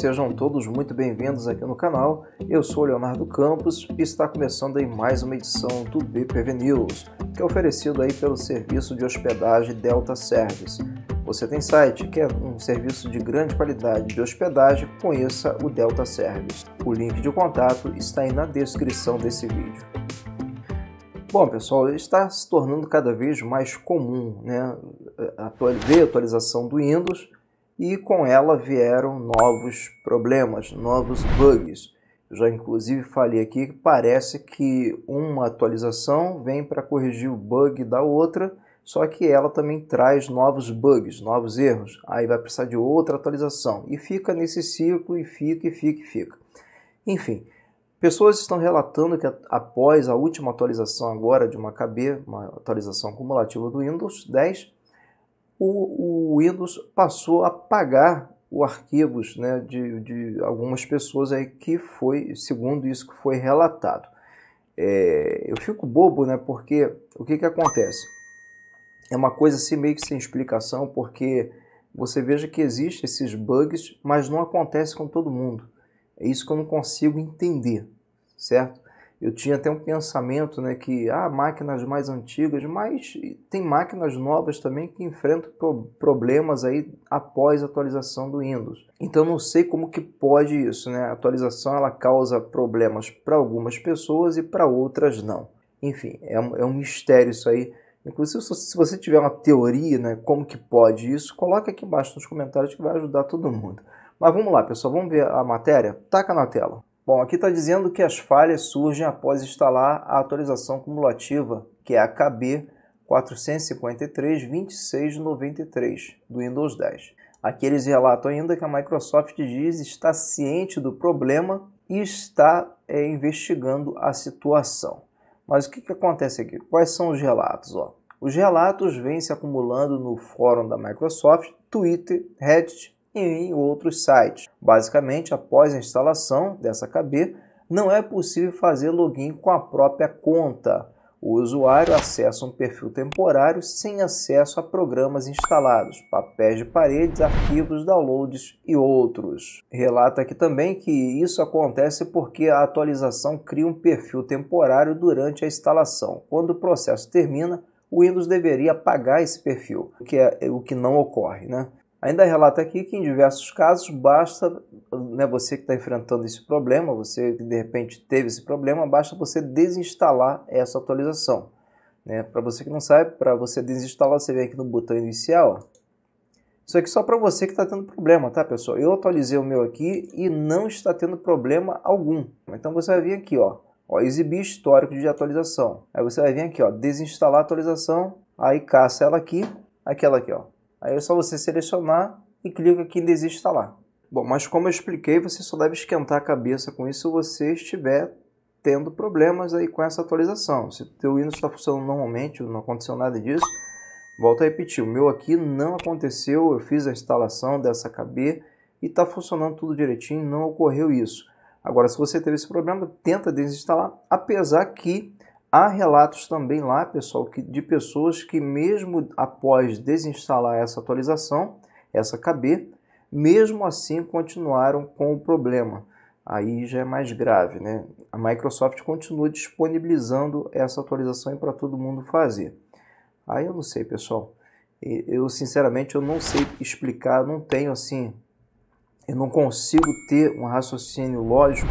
Sejam todos muito bem-vindos aqui no canal. Eu sou Leonardo Campos e está começando aí mais uma edição do BPV News, que é oferecido aí pelo serviço de hospedagem Delta Service. Você tem site, quer é um serviço de grande qualidade de hospedagem? Conheça o Delta Service. O link de contato está aí na descrição desse vídeo. Bom, pessoal, está se tornando cada vez mais comum, né? Ver a atualização do Windows e com ela vieram novos problemas, novos bugs. Eu já inclusive falei aqui que parece que uma atualização vem para corrigir o bug da outra, só que ela também traz novos bugs, novos erros. Aí vai precisar de outra atualização e fica nesse ciclo e fica e fica e fica. Enfim, pessoas estão relatando que após a última atualização agora de uma KB, uma atualização cumulativa do Windows 10, o, o Windows passou a pagar os arquivos né, de, de algumas pessoas aí que foi, segundo isso que foi relatado. É, eu fico bobo, né? Porque o que, que acontece? É uma coisa assim meio que sem explicação, porque você veja que existem esses bugs, mas não acontece com todo mundo. É isso que eu não consigo entender, certo? eu tinha até um pensamento né, que há ah, máquinas mais antigas, mas tem máquinas novas também que enfrentam problemas aí após a atualização do Windows. Então não sei como que pode isso, né? A atualização ela causa problemas para algumas pessoas e para outras não. Enfim, é um, é um mistério isso aí. Inclusive, se você tiver uma teoria, né, como que pode isso, coloca aqui embaixo nos comentários que vai ajudar todo mundo. Mas vamos lá, pessoal, vamos ver a matéria? Taca na tela. Bom, aqui está dizendo que as falhas surgem após instalar a atualização cumulativa, que é a KB 453-2693 do Windows 10. Aqui eles relatam ainda que a Microsoft diz está ciente do problema e está é, investigando a situação. Mas o que, que acontece aqui? Quais são os relatos? Ó? Os relatos vêm se acumulando no fórum da Microsoft, Twitter, Reddit e em outros sites. Basicamente, após a instalação dessa KB, não é possível fazer login com a própria conta. O usuário acessa um perfil temporário sem acesso a programas instalados, papéis de paredes, arquivos, downloads e outros. Relata aqui também que isso acontece porque a atualização cria um perfil temporário durante a instalação. Quando o processo termina, o Windows deveria apagar esse perfil, o que é o que não ocorre, né? Ainda relata aqui que em diversos casos basta, né, você que está enfrentando esse problema, você que de repente teve esse problema, basta você desinstalar essa atualização. Né? Para você que não sabe, para você desinstalar, você vem aqui no botão inicial. Ó. Isso aqui só para você que está tendo problema, tá pessoal? Eu atualizei o meu aqui e não está tendo problema algum. Então você vai vir aqui, ó, ó exibir histórico de atualização. Aí você vai vir aqui, ó, desinstalar a atualização, aí caça ela aqui, aquela aqui, ó, Aí é só você selecionar e clica aqui em desinstalar. Tá Bom, mas como eu expliquei, você só deve esquentar a cabeça com isso se você estiver tendo problemas aí com essa atualização. Se o teu Windows está funcionando normalmente, não aconteceu nada disso, volta a repetir, o meu aqui não aconteceu, eu fiz a instalação dessa KB e está funcionando tudo direitinho, não ocorreu isso. Agora, se você teve esse problema, tenta desinstalar, apesar que Há relatos também lá, pessoal, que, de pessoas que mesmo após desinstalar essa atualização, essa KB, mesmo assim continuaram com o problema. Aí já é mais grave, né? A Microsoft continua disponibilizando essa atualização para todo mundo fazer. Aí eu não sei, pessoal. Eu sinceramente eu não sei explicar, não tenho assim, eu não consigo ter um raciocínio lógico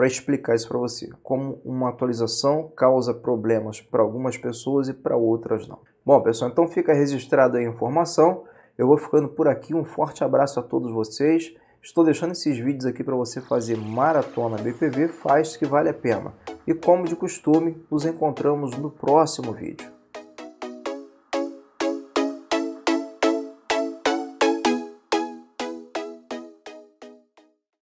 para explicar isso para você. Como uma atualização causa problemas para algumas pessoas e para outras não. Bom, pessoal, então fica registrada a informação. Eu vou ficando por aqui. Um forte abraço a todos vocês. Estou deixando esses vídeos aqui para você fazer maratona BPV, faz que vale a pena. E como de costume, nos encontramos no próximo vídeo.